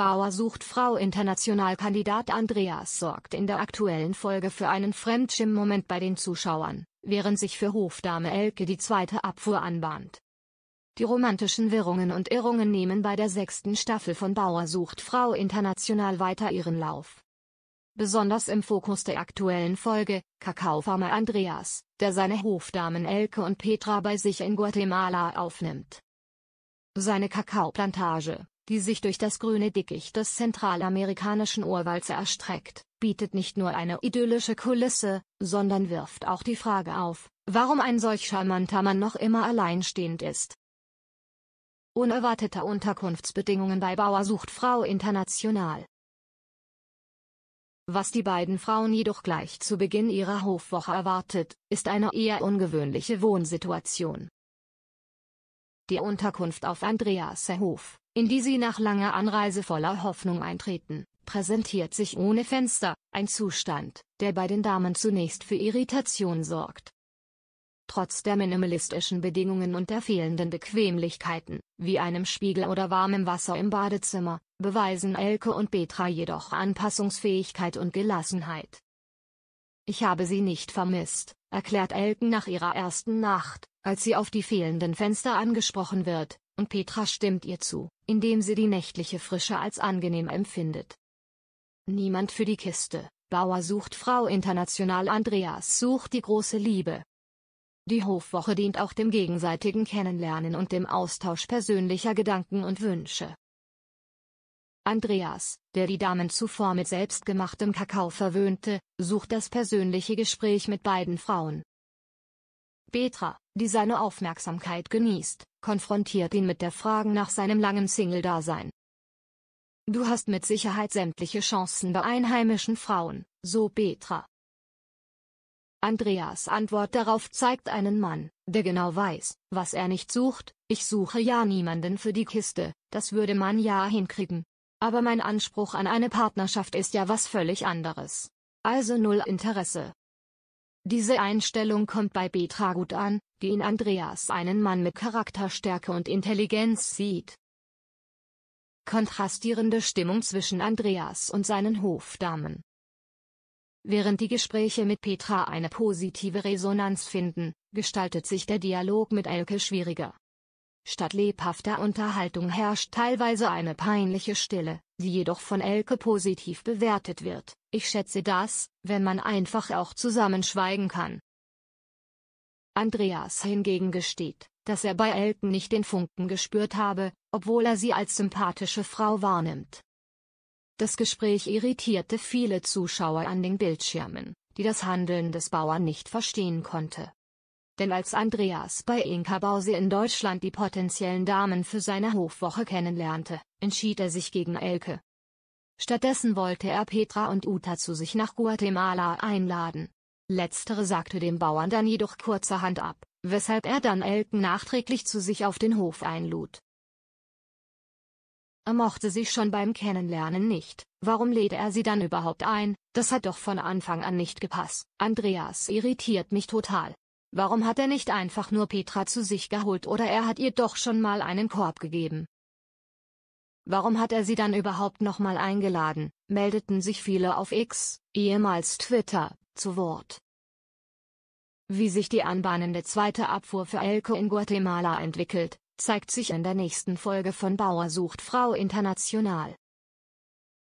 Bauer sucht Frau International Kandidat Andreas sorgt in der aktuellen Folge für einen Fremdschirmmoment bei den Zuschauern, während sich für Hofdame Elke die zweite Abfuhr anbahnt. Die romantischen Wirrungen und Irrungen nehmen bei der sechsten Staffel von Bauer sucht Frau International weiter ihren Lauf. Besonders im Fokus der aktuellen Folge, Kakaofarmer Andreas, der seine Hofdamen Elke und Petra bei sich in Guatemala aufnimmt. Seine Kakaoplantage, die sich durch das grüne Dickicht des zentralamerikanischen Urwalds erstreckt, bietet nicht nur eine idyllische Kulisse, sondern wirft auch die Frage auf, warum ein solch charmanter Mann noch immer alleinstehend ist. Unerwartete Unterkunftsbedingungen bei Bauer sucht Frau international. Was die beiden Frauen jedoch gleich zu Beginn ihrer Hofwoche erwartet, ist eine eher ungewöhnliche Wohnsituation. Die Unterkunft auf Andreas Hof in die sie nach langer Anreise voller Hoffnung eintreten, präsentiert sich ohne Fenster, ein Zustand, der bei den Damen zunächst für Irritation sorgt. Trotz der minimalistischen Bedingungen und der fehlenden Bequemlichkeiten, wie einem Spiegel oder warmem Wasser im Badezimmer, beweisen Elke und Petra jedoch Anpassungsfähigkeit und Gelassenheit. Ich habe sie nicht vermisst, erklärt Elken nach ihrer ersten Nacht, als sie auf die fehlenden Fenster angesprochen wird, und Petra stimmt ihr zu, indem sie die nächtliche Frische als angenehm empfindet. Niemand für die Kiste. Bauer sucht Frau International Andreas sucht die große Liebe. Die Hofwoche dient auch dem gegenseitigen Kennenlernen und dem Austausch persönlicher Gedanken und Wünsche. Andreas, der die Damen zuvor mit selbstgemachtem Kakao verwöhnte, sucht das persönliche Gespräch mit beiden Frauen. Petra, die seine Aufmerksamkeit genießt, konfrontiert ihn mit der Frage nach seinem langen Single-Dasein. Du hast mit Sicherheit sämtliche Chancen bei einheimischen Frauen, so Petra. Andreas Antwort darauf zeigt einen Mann, der genau weiß, was er nicht sucht, ich suche ja niemanden für die Kiste, das würde man ja hinkriegen. Aber mein Anspruch an eine Partnerschaft ist ja was völlig anderes. Also null Interesse. Diese Einstellung kommt bei Petra gut an, die in Andreas einen Mann mit Charakterstärke und Intelligenz sieht. Kontrastierende Stimmung zwischen Andreas und seinen Hofdamen. Während die Gespräche mit Petra eine positive Resonanz finden, gestaltet sich der Dialog mit Elke schwieriger. Statt lebhafter Unterhaltung herrscht teilweise eine peinliche Stille, die jedoch von Elke positiv bewertet wird. Ich schätze das, wenn man einfach auch zusammenschweigen kann. Andreas hingegen gesteht, dass er bei Elken nicht den Funken gespürt habe, obwohl er sie als sympathische Frau wahrnimmt. Das Gespräch irritierte viele Zuschauer an den Bildschirmen, die das Handeln des Bauern nicht verstehen konnte denn als Andreas bei Inka Bause in Deutschland die potenziellen Damen für seine Hofwoche kennenlernte, entschied er sich gegen Elke. Stattdessen wollte er Petra und Uta zu sich nach Guatemala einladen. Letztere sagte dem Bauern dann jedoch kurzerhand ab, weshalb er dann Elken nachträglich zu sich auf den Hof einlud. Er mochte sie schon beim Kennenlernen nicht, warum lädt er sie dann überhaupt ein, das hat doch von Anfang an nicht gepasst. Andreas irritiert mich total, Warum hat er nicht einfach nur Petra zu sich geholt oder er hat ihr doch schon mal einen Korb gegeben? Warum hat er sie dann überhaupt nochmal eingeladen, meldeten sich viele auf X, ehemals Twitter, zu Wort. Wie sich die anbahnende zweite Abfuhr für Elko in Guatemala entwickelt, zeigt sich in der nächsten Folge von Bauer sucht Frau International.